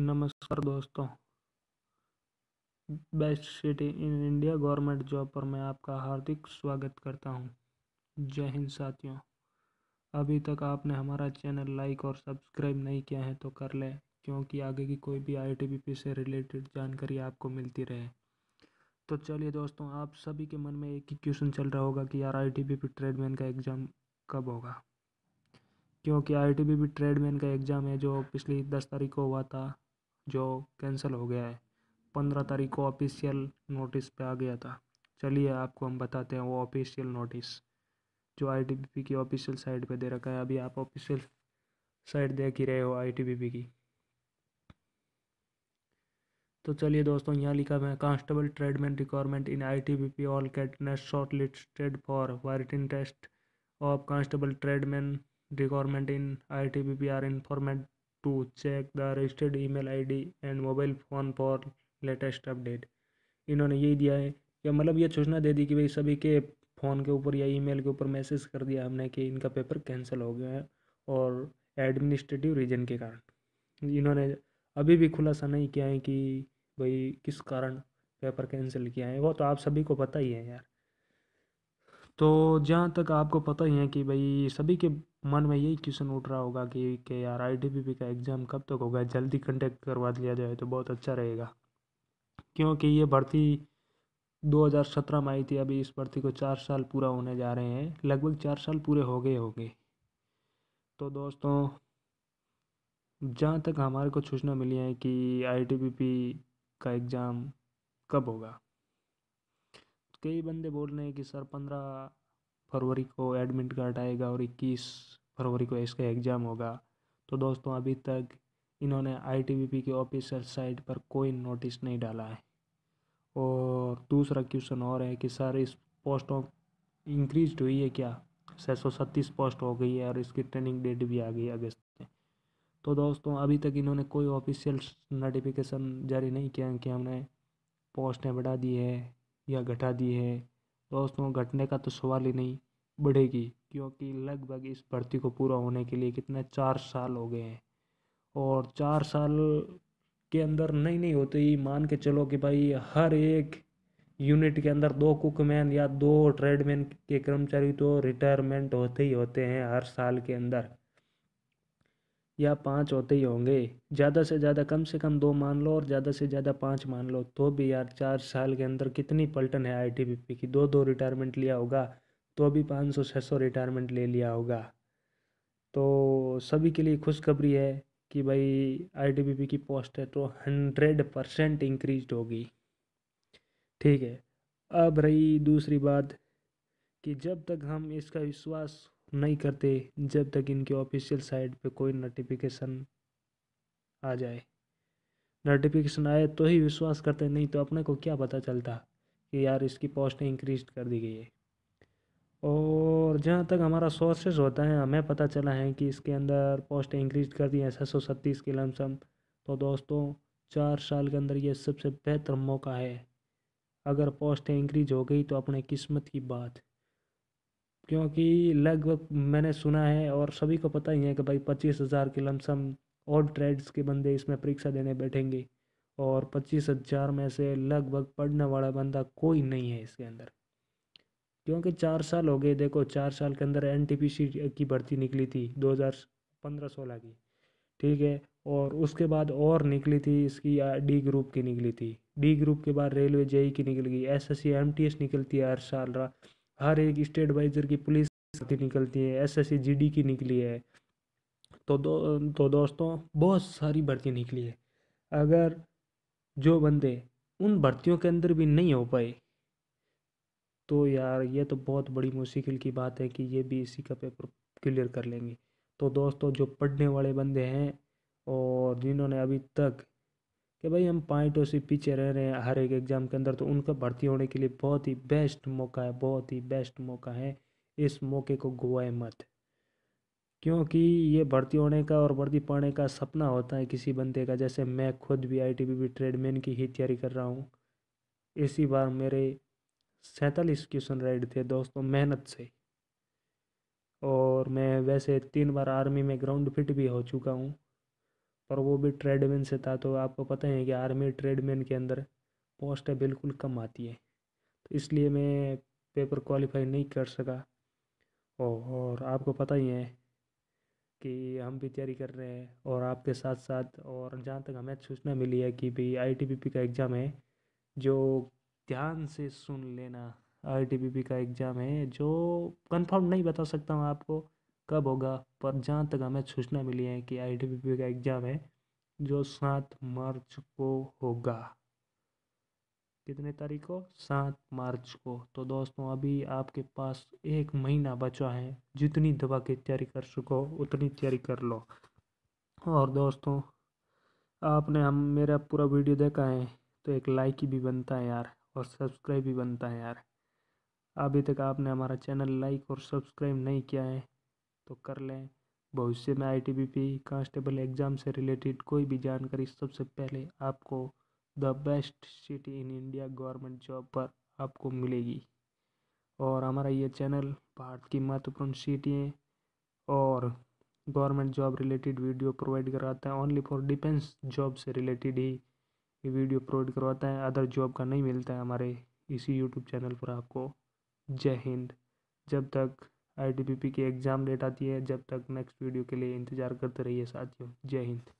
नमस्कार दोस्तों best city in India government job पर मैं आपका हार्दिक स्वागत करता हूं जय हिंद साथियों अभी तक आपने हमारा चैनल लाइक और सब्सक्राइब नहीं किया है तो कर लें क्योंकि आगे की कोई भी आई से रिलेटेड जानकारी आपको मिलती रहे तो चलिए दोस्तों आप सभी के मन में एक ही क्वेश्चन चल रहा होगा कि यार आई ट्रेडमैन का एग्ज़ाम कब होगा क्योंकि आई ट्रेडमैन का एग्ज़ाम है जो पिछली दस तारीख को हुआ था जो कैंसिल हो गया है पंद्रह तारीख को ऑफिशियल नोटिस पे आ गया था चलिए आपको हम बताते हैं वो ऑफिशियल नोटिस जो आई की ऑफिशियल साइट पे दे रखा है अभी आप ऑफिशियल साइट देख ही रहे हो आई की तो चलिए दोस्तों यहाँ लिखा है constable tradesman requirement in I T B P all candidates shortlisted for written test of constable tradesman requirement in I T B P are informed to check the registered email id and mobile phone for latest update इन्होंने यही दिया है या मतलब ये सूचना दे दी कि भाई सभी के फ़ोन के ऊपर या ईमेल के ऊपर मैसेज कर दिया हमने कि इनका पेपर कैंसिल हो गया है और एडमिनिस्ट्रेटिव रीजन के कारण इन्होंने अभी भी खुलासा नहीं किया है कि भाई किस कारण पेपर कैंसिल किया है वो तो आप सभी को पता ही है यार तो जहाँ तक आपको पता ही है कि भाई सभी के मन में यही क्वेश्चन उठ रहा होगा कि के यार आई का एग्ज़ाम कब तक होगा जल्दी कंटेक्ट करवा दिया जाए तो बहुत अच्छा रहेगा क्योंकि ये भर्ती 2017 में आई थी अभी इस भर्ती को चार साल पूरा होने जा रहे हैं लगभग चार साल पूरे हो गए होंगे तो दोस्तों जहाँ तक हमारे को सूचना मिली है कि आई का एग्ज़ाम कब होगा कई बंदे बोल रहे हैं कि सर पंद्रह फरवरी को एडमिट कार्ड आएगा और इक्कीस फरवरी को इसका एग्ज़ाम होगा तो दोस्तों अभी तक इन्होंने आईटीबीपी के ऑफिशियल साइट पर कोई नोटिस नहीं डाला है और दूसरा क्वेश्चन और है कि सर इस पोस्टों इंक्रीज हुई है क्या छः सौ छत्तीस पोस्ट हो गई है और इसकी ट्रेनिंग डेट भी आ गई अगस्त में तो दोस्तों अभी तक इन्होंने कोई ऑफिशियल नोटिफिकेशन जारी नहीं किया कि हमने पोस्टें बढ़ा दी है या घटा दी है दोस्तों घटने का तो सवाल ही नहीं बढ़ेगी क्योंकि लगभग इस भर्ती को पूरा होने के लिए कितने चार साल हो गए हैं और चार साल के अंदर नहीं नहीं होते ही मान के चलो कि भाई हर एक यूनिट के अंदर दो कुकमैन या दो ट्रेडमैन के कर्मचारी तो रिटायरमेंट होते ही होते हैं हर साल के अंदर या पाँच होते ही होंगे ज़्यादा से ज़्यादा कम से कम दो मान लो और ज़्यादा से ज़्यादा पाँच मान लो तो भी यार चार साल के अंदर कितनी पलटन है आई की दो दो रिटायरमेंट लिया होगा तो भी पाँच सौ छः सौ रिटायरमेंट ले लिया होगा तो सभी के लिए खुशखबरी है कि भाई आई की पोस्ट है तो हंड्रेड परसेंट इंक्रीज होगी ठीक है अब रही दूसरी बात कि जब तक हम इसका विश्वास नहीं करते जब तक इनके ऑफिशियल साइट पे कोई नोटिफिकेशन आ जाए नोटिफिकेशन आए तो ही विश्वास करते नहीं तो अपने को क्या पता चलता कि यार इसकी पोस्ट इंक्रीज कर दी गई है और जहाँ तक हमारा सोर्सेज होता है हमें पता चला है कि इसके अंदर पोस्ट इंक्रीज कर दी है छः सौ छत्तीस के लमसम तो दोस्तों चार साल के अंदर ये सबसे बेहतर मौका है अगर पोस्ट इंक्रीज हो गई तो अपने किस्मत की बात क्योंकि लगभग मैंने सुना है और सभी को पता ही है कि भाई पच्चीस हज़ार के लमसम और ट्रेड्स के बंदे इसमें परीक्षा देने बैठेंगे और पच्चीस हज़ार में से लगभग पढ़ने वाला बंदा कोई नहीं है इसके अंदर क्योंकि चार साल हो गए देखो चार साल के अंदर एन की भर्ती निकली थी दो हज़ार पंद्रह सोलह की ठीक है और उसके बाद और निकली थी इसकी डी ग्रुप की निकली थी डी ग्रुप के बाद रेलवे जेई e की निकल गई S S C M T S निकलती है हर साल रहा हर एक स्टेट वाइजर की पुलिस निकलती है एस एस की निकली है तो दो तो दोस्तों बहुत सारी भर्ती निकली है अगर जो बंदे उन भर्तियों के अंदर भी नहीं हो पाए तो यार ये तो बहुत बड़ी मुश्किल की बात है कि ये भी इसी का पेपर क्लियर कर लेंगे तो दोस्तों जो पढ़ने वाले बंदे हैं और जिन्होंने अभी तक कि भाई हम पॉइंट से पीछे रह रहे हैं हर एक एग्ज़ाम के अंदर तो उनका भर्ती होने के लिए बहुत ही बेस्ट मौका है बहुत ही बेस्ट मौका है इस मौके को गोवाए मत क्योंकि ये भर्ती होने का और भर्ती पाने का सपना होता है किसी बंदे का जैसे मैं खुद भी आई टी बी ट्रेडमैन की ही तैयारी कर रहा हूँ इसी बार मेरे सैंतालीस क्वेश्चन राइड थे दोस्तों मेहनत से और मैं वैसे तीन बार आर्मी में ग्राउंड फिट भी हो चुका हूँ पर वो भी ट्रेडमैन से था तो आपको पता है कि आर्मी ट्रेडमैन के अंदर पोस्ट बिल्कुल कम आती है तो इसलिए मैं पेपर क्वालिफाई नहीं कर सका और आपको पता ही है कि हम भी तैयारी कर रहे हैं और आपके साथ साथ और जहाँ तक हमें सूचना मिली है कि भाई आई का एग्ज़ाम है जो ध्यान से सुन लेना आई का एग्ज़ाम है जो कंफर्म नहीं बता सकता हूँ आपको कब होगा पर जहाँ तक हमें सूचना मिली है कि आई का एग्ज़ाम है जो सात मार्च को होगा कितने तारीख को सात मार्च को तो दोस्तों अभी आपके पास एक महीना बचा है जितनी दवा की तैयारी कर सको उतनी तैयारी कर लो और दोस्तों आपने हम मेरा पूरा वीडियो देखा है तो एक लाइक ही भी बनता है यार और सब्सक्राइब भी बनता है यार अभी तक आपने हमारा चैनल लाइक और सब्सक्राइब नहीं किया है तो कर लें भविष्य में I T B P constable exam से रिलेटेड कोई भी जानकारी सबसे पहले आपको the best city in India government job पर आपको मिलेगी और हमारा ये चैनल भारत की महत्वपूर्ण है और government job related video provide करवाता है ओनली फॉर डिफेंस जॉब से रिलेटेड ही ये वीडियो प्रोवाइड करवाता है अदर जॉब का नहीं मिलता है हमारे इसी यूट्यूब चैनल पर आपको जय हिंद जब तक आई टी पी पी की एग्ज़ाम डेट आती है जब तक नेक्स्ट वीडियो के लिए इंतज़ार करते रहिए साथियों जय हिंद